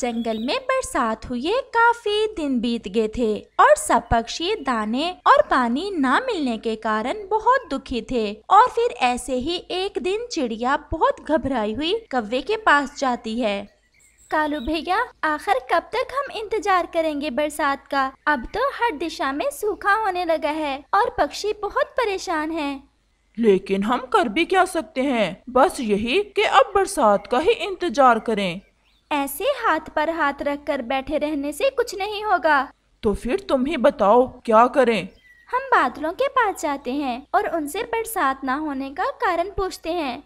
जंगल में बरसात हुए काफी दिन बीत गए थे और सब पक्षी दाने और पानी ना मिलने के कारण बहुत दुखी थे और फिर ऐसे ही एक दिन चिड़िया बहुत घबराई हुई कव्वे के पास जाती है कालू भैया आखिर कब तक हम इंतजार करेंगे बरसात का अब तो हर दिशा में सूखा होने लगा है और पक्षी बहुत परेशान हैं। लेकिन हम कर भी क्या सकते हैं बस यही कि अब बरसात का ही इंतजार करें ऐसे हाथ पर हाथ रखकर बैठे रहने से कुछ नहीं होगा तो फिर तुम ही बताओ क्या करें हम बादलों के पास जाते हैं और उनसे बरसात ना होने का कारण पूछते हैं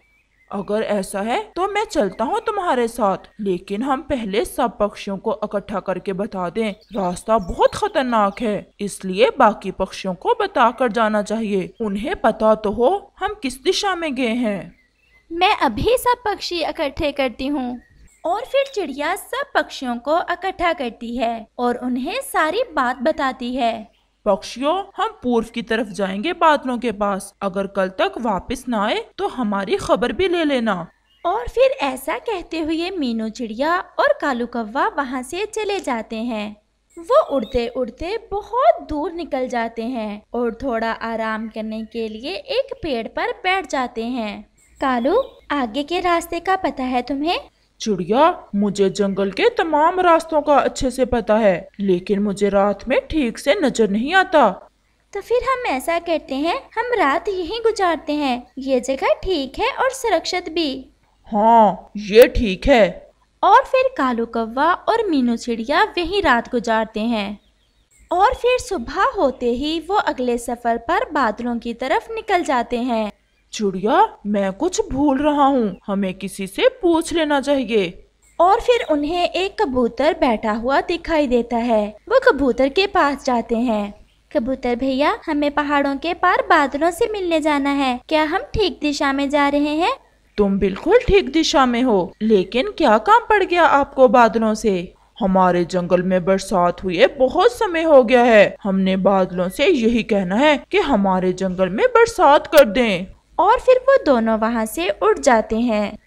अगर ऐसा है तो मैं चलता हूँ तुम्हारे साथ लेकिन हम पहले सब पक्षियों को इकट्ठा करके बता दें रास्ता बहुत खतरनाक है इसलिए बाकी पक्षियों को बता कर जाना चाहिए उन्हें पता तो हो हम किस दिशा में गए हैं मैं अभी सब पक्षी इकट्ठे करती हूँ और फिर चिड़िया सब पक्षियों को इकट्ठा करती है और उन्हें सारी बात बताती है पक्षियों हम पूर्व की तरफ जाएंगे बादलों के पास अगर कल तक वापस ना आए तो हमारी खबर भी ले लेना और फिर ऐसा कहते हुए मीनू चिड़िया और कालू कौवा वहाँ से चले जाते हैं वो उड़ते उड़ते बहुत दूर निकल जाते हैं और थोड़ा आराम करने के लिए एक पेड़ पर बैठ जाते हैं कालू आगे के रास्ते का पता है तुम्हें चिड़िया मुझे जंगल के तमाम रास्तों का अच्छे से पता है लेकिन मुझे रात में ठीक से नजर नहीं आता तो फिर हम ऐसा करते हैं हम रात यहीं गुजारते हैं ये जगह ठीक है और सुरक्षित भी हाँ ये ठीक है और फिर कालू कौवा और मीनू चिड़िया वहीं रात गुजारते हैं और फिर सुबह होते ही वो अगले सफ़र पर बादलों की तरफ निकल जाते हैं चिड़िया मैं कुछ भूल रहा हूँ हमें किसी से पूछ लेना चाहिए और फिर उन्हें एक कबूतर बैठा हुआ दिखाई देता है वो कबूतर के पास जाते हैं कबूतर भैया हमें पहाड़ों के पार बादलों से मिलने जाना है क्या हम ठीक दिशा में जा रहे हैं तुम बिल्कुल ठीक दिशा में हो लेकिन क्या काम पड़ गया आपको बादलों से हमारे जंगल में बरसात हुए बहुत समय हो गया है हमने बादलों से यही कहना है कि हमारे जंगल में बरसात कर दें। और फिर वो दोनों वहाँ से उड़ जाते हैं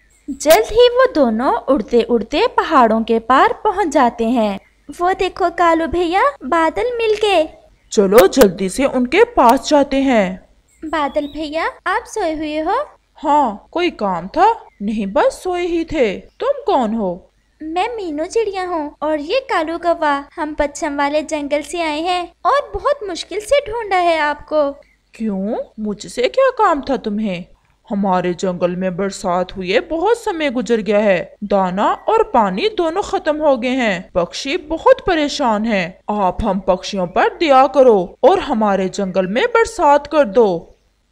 जल्द ही वो दोनों उड़ते उड़ते पहाड़ों के पार पहुँच जाते हैं वो देखो कालू भैया बादल मिल गए चलो जल्दी से उनके पास जाते हैं बादल भैया आप सोए हुए हो हाँ कोई काम था नहीं बस सोए ही थे तुम कौन हो मैं मीनू चिड़िया हूँ और ये कालू कौवा हम पश्चिम वाले जंगल से आए हैं और बहुत मुश्किल से ढूंढा है आपको क्यों मुझसे क्या काम था तुम्हें हमारे जंगल में बरसात हुए बहुत समय गुजर गया है दाना और पानी दोनों खत्म हो गए हैं पक्षी बहुत परेशान हैं। आप हम पक्षियों पर दया करो और हमारे जंगल में बरसात कर दो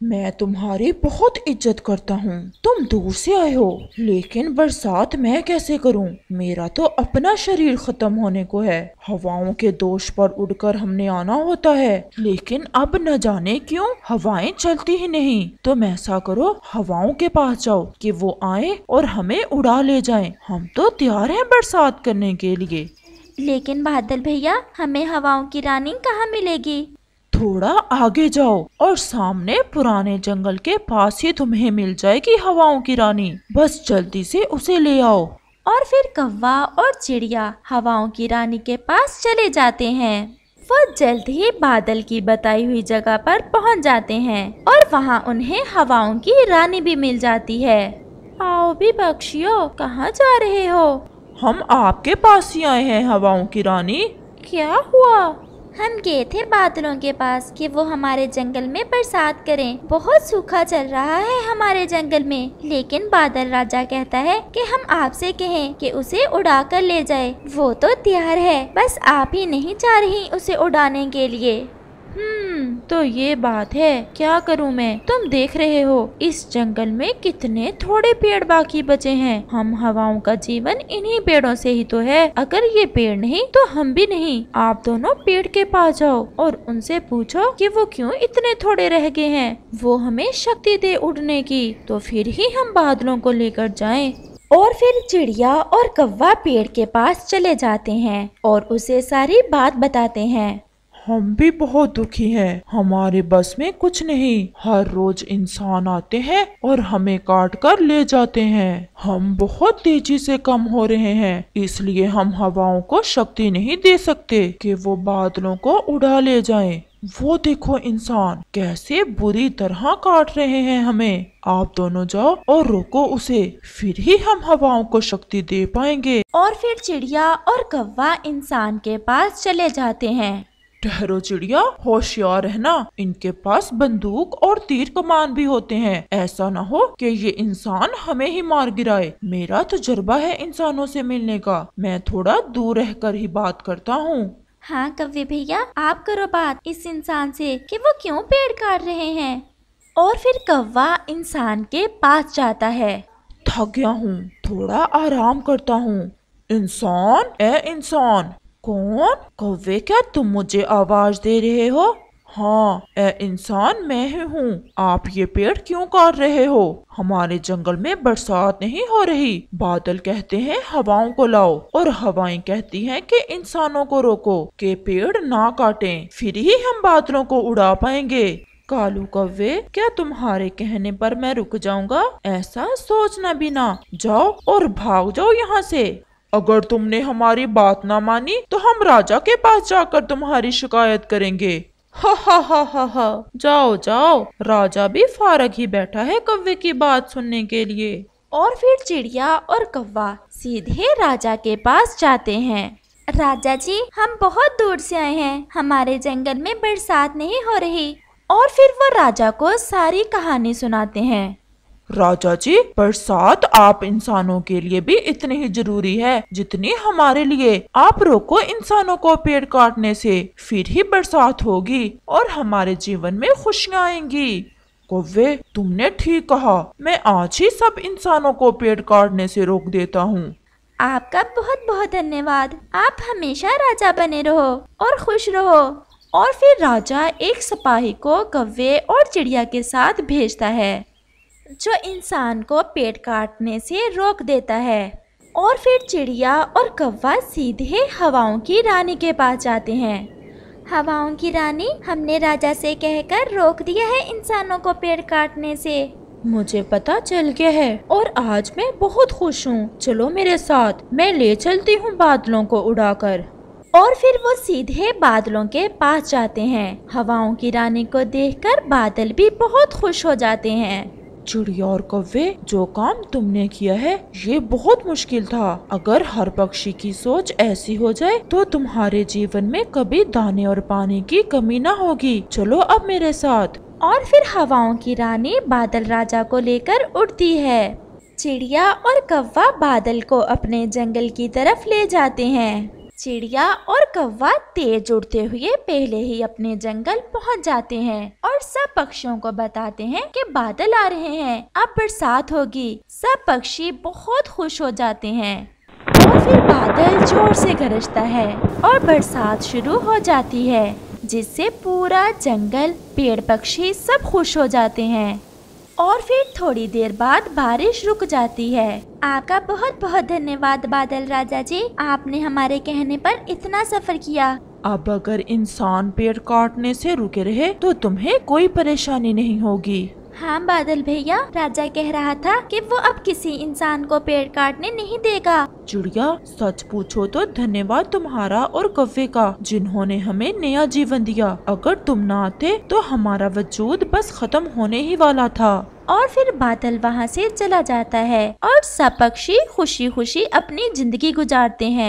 मैं तुम्हारी बहुत इज्जत करता हूँ तुम दूर से आए हो लेकिन बरसात मैं कैसे करूँ मेरा तो अपना शरीर खत्म होने को है हवाओं के दोष पर उड़कर हमने आना होता है लेकिन अब न जाने क्यों हवाएं चलती ही नहीं तुम ऐसा करो हवाओं के पास जाओ कि वो आए और हमें उड़ा ले जाएं। हम तो तैयार हैं बरसात करने के लिए लेकिन बादल भैया हमें हवाओं की रानी कहाँ मिलेगी थोड़ा आगे जाओ और सामने पुराने जंगल के पास ही तुम्हें मिल जाएगी हवाओं की रानी बस जल्दी से उसे ले आओ और फिर कौवा और चिड़िया हवाओं की रानी के पास चले जाते हैं वो जल्द ही बादल की बताई हुई जगह पर पहुंच जाते हैं और वहां उन्हें हवाओं की रानी भी मिल जाती है आओ भी बख्शियो कहाँ जा रहे हो हम आपके पास ही आए हैं हवाओं की रानी क्या हुआ हम गए थे बादलों के पास कि वो हमारे जंगल में बरसात करें बहुत सूखा चल रहा है हमारे जंगल में लेकिन बादल राजा कहता है कि हम आपसे कहें कि उसे उड़ा कर ले जाए वो तो तैयार है बस आप ही नहीं जा रही उसे उड़ाने के लिए तो ये बात है क्या करूँ मैं तुम देख रहे हो इस जंगल में कितने थोड़े पेड़ बाकी बचे हैं हम हवाओं का जीवन इन्हीं पेड़ों से ही तो है अगर ये पेड़ नहीं तो हम भी नहीं आप दोनों पेड़ के पास जाओ और उनसे पूछो कि वो क्यों इतने थोड़े रह गए हैं वो हमें शक्ति दे उड़ने की तो फिर ही हम बादलों को लेकर जाएं और फिर चिड़िया और कौवा पेड़ के पास चले जाते हैं और उसे सारी बात बताते हैं हम भी बहुत दुखी हैं हमारे बस में कुछ नहीं हर रोज इंसान आते हैं और हमें काट कर ले जाते हैं हम बहुत तेजी से कम हो रहे हैं इसलिए हम हवाओं को शक्ति नहीं दे सकते कि वो बादलों को उड़ा ले जाएं। वो देखो इंसान कैसे बुरी तरह काट रहे हैं हमें आप दोनों जाओ और रोको उसे फिर ही हम हवाओं को शक्ति दे पाएंगे और फिर चिड़िया और कौवा इंसान के पास चले जाते हैं ठहरो चिड़िया होशियार रहना इनके पास बंदूक और तीर कमान भी होते हैं ऐसा ना हो कि ये इंसान हमें ही मार गिराए मेरा तजर्बा है इंसानों से मिलने का मैं थोड़ा दूर रहकर ही बात करता हूँ हाँ कव्य भैया आप करो बात इस इंसान से कि वो क्यों पेड़ काट रहे हैं और फिर कौवा इंसान के पास जाता है थक गया हूँ थोड़ा आराम करता हूँ इंसान ए इंसान कौन कौवे क्या तुम मुझे आवाज दे रहे हो हाँ ए इंसान मैं ही हूँ आप ये पेड़ क्यों काट रहे हो हमारे जंगल में बरसात नहीं हो रही बादल कहते हैं हवाओं को लाओ और हवाएं कहती हैं कि इंसानों को रोको के पेड़ ना काटें फिर ही हम बादलों को उड़ा पाएंगे कालू कौवे क्या तुम्हारे कहने पर मैं रुक जाऊंगा ऐसा सोचना भी ना जाओ और भाग जाओ यहाँ से अगर तुमने हमारी बात ना मानी तो हम राजा के पास जाकर तुम्हारी शिकायत करेंगे हा हा हा हा हा जाओ जाओ राजा भी फारग ही बैठा है कव्वे की बात सुनने के लिए और फिर चिड़िया और कौवा सीधे राजा के पास जाते हैं राजा जी हम बहुत दूर से आए हैं हमारे जंगल में बरसात नहीं हो रही और फिर वो राजा को सारी कहानी सुनाते हैं राजा जी बरसात आप इंसानों के लिए भी इतनी ही जरूरी है जितनी हमारे लिए आप रोको इंसानों को पेड़ काटने से फिर ही बरसात होगी और हमारे जीवन में खुशियाँ आएंगी कौवे तुमने ठीक कहा मैं आज ही सब इंसानों को पेड़ काटने से रोक देता हूँ आपका बहुत बहुत धन्यवाद आप हमेशा राजा बने रहो और खुश रहो और फिर राजा एक सिपाही को कव्वे और चिड़िया के साथ भेजता है जो इंसान को पेट काटने से रोक देता है और फिर चिड़िया और कौवा सीधे हवाओं की रानी के पास जाते हैं हवाओं की रानी हमने राजा से कहकर रोक दिया है इंसानों को पेड़ काटने से मुझे पता चल गया है और आज मैं बहुत खुश हूँ चलो मेरे साथ मैं ले चलती हूँ बादलों को उड़ाकर और फिर वो सीधे बादलों के पास जाते हैं हवाओं की रानी को देखकर बादल भी बहुत खुश हो जाते हैं चिड़िया और कौवे जो काम तुमने किया है ये बहुत मुश्किल था अगर हर पक्षी की सोच ऐसी हो जाए तो तुम्हारे जीवन में कभी दाने और पानी की कमी ना होगी चलो अब मेरे साथ और फिर हवाओं की रानी बादल राजा को लेकर उड़ती है चिड़िया और कौवा बादल को अपने जंगल की तरफ ले जाते हैं चिड़िया और कौवा तेज उड़ते हुए पहले ही अपने जंगल पहुंच जाते हैं और सब पक्षियों को बताते हैं कि बादल आ रहे हैं अब बरसात होगी सब पक्षी बहुत खुश हो जाते हैं और फिर बादल जोर से गरजता है और बरसात शुरू हो जाती है जिससे पूरा जंगल पेड़ पक्षी सब खुश हो जाते हैं और फिर थोड़ी देर बाद बारिश रुक जाती है आपका बहुत बहुत धन्यवाद बादल राजा जी आपने हमारे कहने पर इतना सफर किया अब अगर इंसान पेड़ काटने से रुके रहे तो तुम्हें कोई परेशानी नहीं होगी हाँ बादल भैया राजा कह रहा था कि वो अब किसी इंसान को पेड़ काटने नहीं देगा चिड़िया सच पूछो तो धन्यवाद तुम्हारा और कव्वे का जिन्होंने हमें नया जीवन दिया अगर तुम ना आते तो हमारा वजूद बस खत्म होने ही वाला था और फिर बादल वहाँ से चला जाता है और सब पक्षी खुशी खुशी अपनी जिंदगी गुजारते हैं